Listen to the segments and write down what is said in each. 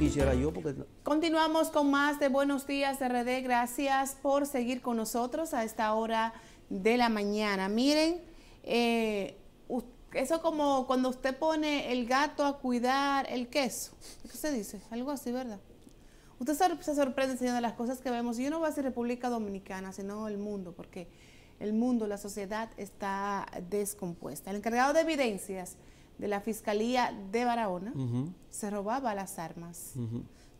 Quisiera yo porque... Continuamos con más de Buenos Días RD. Gracias por seguir con nosotros a esta hora de la mañana. Miren, eh, eso como cuando usted pone el gato a cuidar el queso. ¿Qué se dice? Algo así, ¿verdad? Usted se sorprende, señor, de las cosas que vemos. Yo no voy a decir República Dominicana, sino el mundo, porque el mundo, la sociedad está descompuesta. El encargado de evidencias de la Fiscalía de Barahona, se robaba las armas.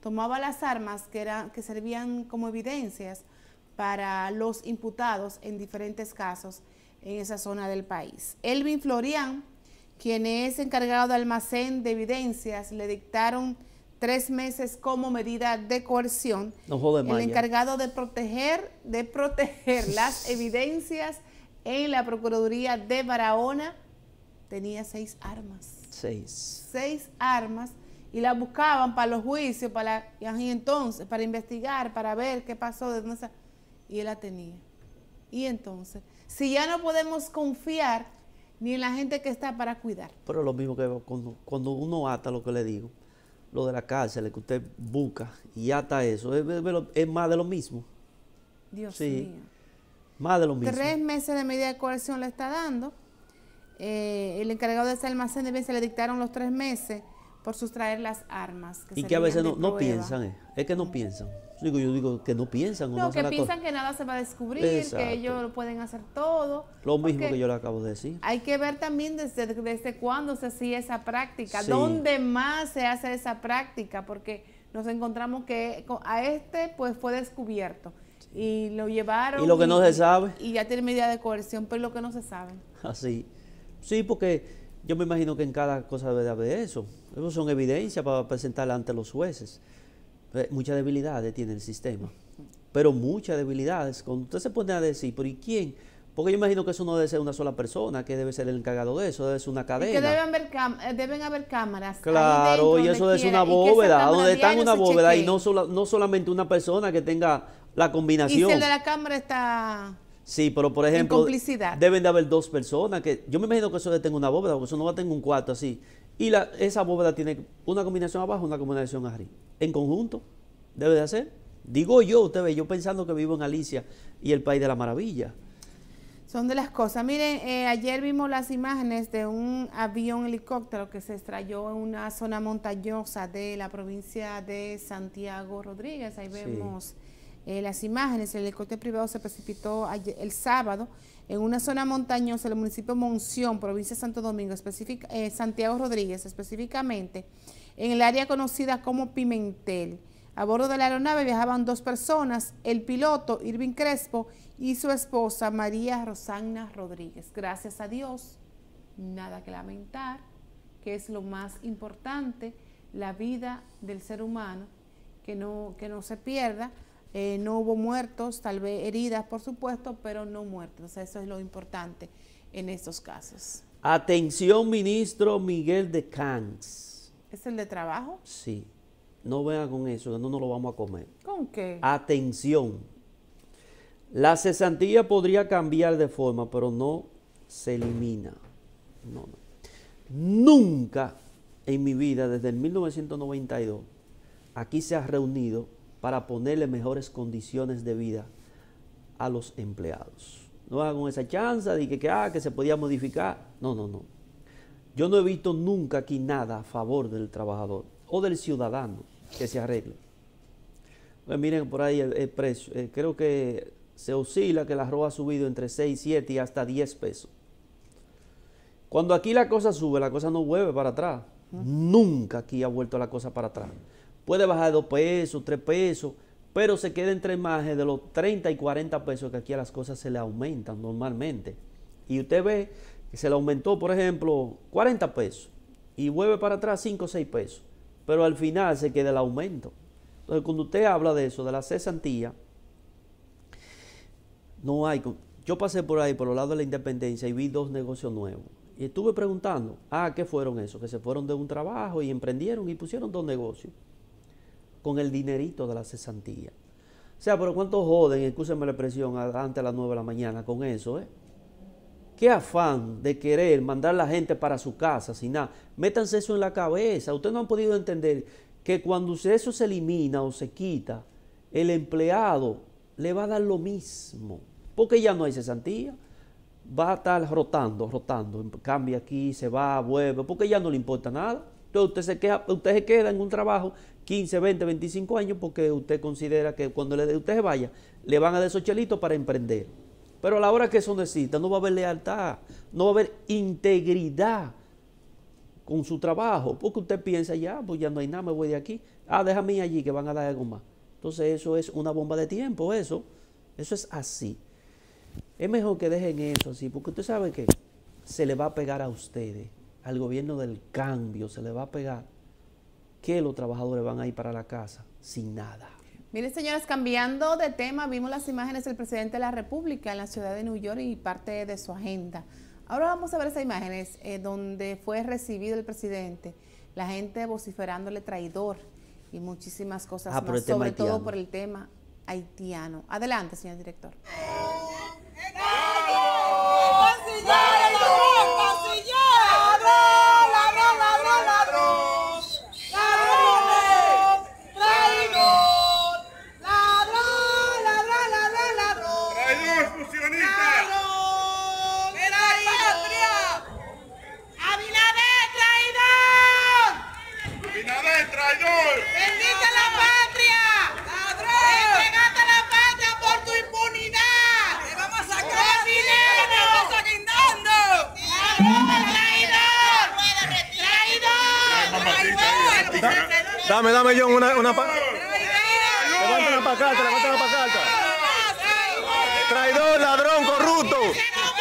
Tomaba las armas que, eran que servían como evidencias para los imputados en diferentes casos en esa zona del país. Elvin Florian, quien es encargado de almacén de evidencias, le dictaron tres meses como medida de coerción. el encargado de proteger, de proteger las evidencias en la Procuraduría de Barahona tenía seis armas. Seis. Seis armas y la buscaban para los juicios, para la, entonces, para investigar, para ver qué pasó, de y él la tenía. Y entonces, si ya no podemos confiar ni en la gente que está para cuidar. Pero lo mismo que cuando, uno ata lo que le digo, lo de la cárcel, que usted busca y ata eso, es, más de lo mismo. Dios mío. Más de lo mismo. Tres meses de medida de coerción le está dando eh, el encargado de ese almacén de se le dictaron los tres meses por sustraer las armas. y que a veces no, piensan, eh. es que no piensan. Yo digo, yo digo que no piensan. No, que piensan que nada se va a descubrir, que ellos pueden hacer todo. Lo mismo que yo le acabo de decir. Hay que ver también desde, desde cuándo se hacía esa práctica, dónde más se hace esa práctica, porque nos encontramos que a este pues fue descubierto y lo llevaron. Y lo que no se sabe. Y ya tiene medida de coerción, pero lo que no se sabe. Así. Sí, porque yo me imagino que en cada cosa debe de haber eso. Eso son evidencias para presentar ante los jueces. Eh, muchas debilidades tiene el sistema, pero muchas debilidades. Cuando usted se pone a decir, ¿por y quién? Porque yo imagino que eso no debe ser una sola persona, que debe ser el encargado de eso, debe ser una cadena. que deben haber, eh, deben haber cámaras. Claro, y eso debe ser una bóveda, donde está una bóveda y no, no solamente una persona que tenga la combinación. Y el de la cámara está Sí, pero por ejemplo, deben de haber dos personas que yo me imagino que eso le una bóveda, porque eso no va a tener un cuarto así. Y la, esa bóveda tiene una combinación abajo, una combinación arriba. En conjunto, debe de hacer. Digo yo, usted ve, yo pensando que vivo en Alicia y el país de la maravilla. Son de las cosas. Miren, eh, ayer vimos las imágenes de un avión helicóptero que se estrelló en una zona montañosa de la provincia de Santiago Rodríguez. Ahí vemos eh, las imágenes, el helicóptero privado se precipitó el sábado en una zona montañosa del municipio Monción, provincia de Santo Domingo, eh, Santiago Rodríguez específicamente, en el área conocida como Pimentel. A bordo de la aeronave viajaban dos personas, el piloto Irving Crespo y su esposa María Rosana Rodríguez. Gracias a Dios, nada que lamentar, que es lo más importante, la vida del ser humano, que no, que no se pierda, eh, no hubo muertos, tal vez heridas, por supuesto, pero no muertos. Eso es lo importante en estos casos. Atención, ministro Miguel de Cans. ¿Es el de trabajo? Sí. No vean con eso, que no nos lo vamos a comer. ¿Con qué? Atención. La cesantía podría cambiar de forma, pero no se elimina. no. Nunca en mi vida, desde el 1992, aquí se ha reunido para ponerle mejores condiciones de vida a los empleados. No hagan esa chanza de que, ah, que se podía modificar. No, no, no. Yo no he visto nunca aquí nada a favor del trabajador o del ciudadano que se arregle. Pues miren por ahí el, precio. Eh, creo que se oscila que la arroz ha subido entre 6, 7 y hasta 10 pesos. Cuando aquí la cosa sube, la cosa no vuelve para atrás. Nunca aquí ha vuelto la cosa para atrás. Puede bajar dos pesos, tres pesos, pero se queda entre más de los 30 y 40 pesos que aquí a las cosas se le aumentan normalmente. Y usted ve que se le aumentó, por ejemplo, 40 pesos y vuelve para atrás 5 o 6 pesos, pero al final se queda el aumento. Entonces, cuando usted habla de eso, de la cesantía, no hay. Yo pasé por ahí, por el lado de la independencia, y vi dos negocios nuevos. Y estuve preguntando, ah, ¿qué fueron esos? Que se fueron de un trabajo y emprendieron y pusieron dos negocios con el dinerito de la cesantía. O sea, pero cuánto joden, Escúcheme la expresión, antes de las 9 de la mañana con eso, ¿eh? Qué afán de querer mandar la gente para su casa sin nada. Métanse eso en la cabeza. Ustedes no han podido entender que cuando eso se elimina o se quita, el empleado le va a dar lo mismo. Porque ya no hay cesantía. Va a estar rotando, rotando. Cambia aquí, se va, vuelve. Porque ya no le importa nada. Entonces usted se, queda en un trabajo 15, 20, 25 años porque usted considera que cuando le, usted se vaya, le van a dar esos chelitos para emprender. Pero a la hora que eso necesita, no va a haber lealtad, no va a haber integridad con su trabajo, porque usted piensa, ya, pues ya no hay nada, me voy de aquí. Ah, déjame allí que van a dar algo más. Entonces eso es una bomba de tiempo, eso. Eso es así. Es mejor que dejen eso así, porque usted sabe que se le va a pegar a ustedes al gobierno del cambio se le va a pegar que los trabajadores van a ir para la casa sin nada. Mire, señores, cambiando de tema, vimos las imágenes del presidente de la República en la ciudad de New York y parte de su agenda. Ahora vamos a ver esas imágenes eh, donde fue recibido el presidente, la gente vociferándole traidor y muchísimas cosas ah, más, sobre todo por el tema haitiano. Adelante, señor director. Dame, dame, John, una, una pa... Levántala para acá, levántala pa acá. Traidor, ladrón, corrupto.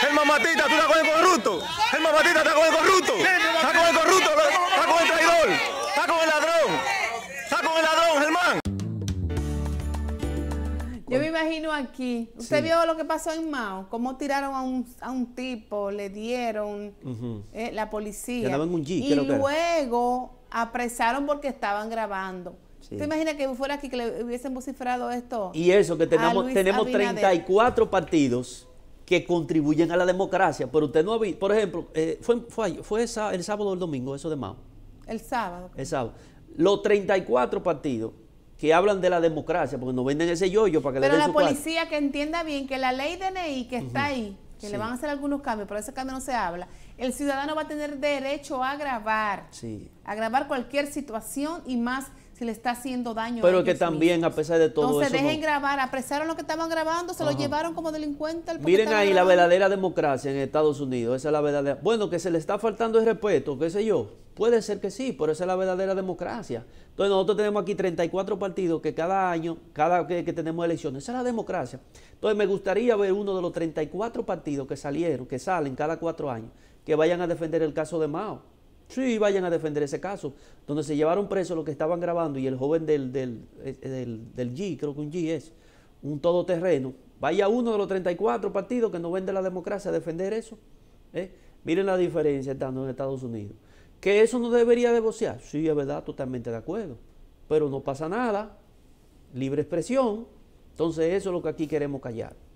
El mamatita, tú estás con el corrupto. El mamatita está con el corrupto. Está con el corrupto, está con el traidor. Está con el ladrón. imagino aquí. Usted vio lo que pasó en Mao, cómo tiraron a un, tipo, le dieron eh, la policía. y luego apresaron porque estaban grabando. usted imagina imaginas que fuera aquí que le hubiesen vocifrado esto? Y eso, que tenemos, tenemos 34 partidos que contribuyen a la democracia, pero usted no ha visto, por ejemplo, eh, fue, fue, fue, el sábado o el domingo, eso de Mao. El sábado. El sábado. Los 34 partidos que hablan de la democracia, porque nos venden ese yoyo para que le den Pero la policía que entienda bien que la ley DNI que está ahí, que le van a hacer algunos cambios, pero ese cambio no se habla, el ciudadano va a tener derecho a grabar, sí. a grabar cualquier situación y más si le está haciendo daño. Pero que también, a pesar de todo Entonces, se dejen grabar, apresaron lo que estaban grabando, se lo llevaron como delincuente. Miren ahí la verdadera democracia en Estados Unidos, esa es la verdadera. Bueno, que se le está faltando el respeto, qué sé yo. Puede ser que sí, pero esa es la verdadera democracia. Entonces nosotros tenemos aquí 34 partidos que cada año, cada que, que, tenemos elecciones, esa es la democracia. Entonces me gustaría ver uno de los 34 partidos que salieron, que salen cada cuatro años, que vayan a defender el caso de Mao. Sí, vayan a defender ese caso, donde se llevaron presos los que estaban grabando y el joven del, del, eh, G, creo que un G es, un todoterreno. Vaya uno de los 34 partidos que no vende la democracia a defender eso. ¿eh? Miren la diferencia estando en Estados Unidos. Que eso no debería de Sí, es verdad, totalmente de acuerdo. Pero no pasa nada. Libre expresión. Entonces eso es lo que aquí queremos callar.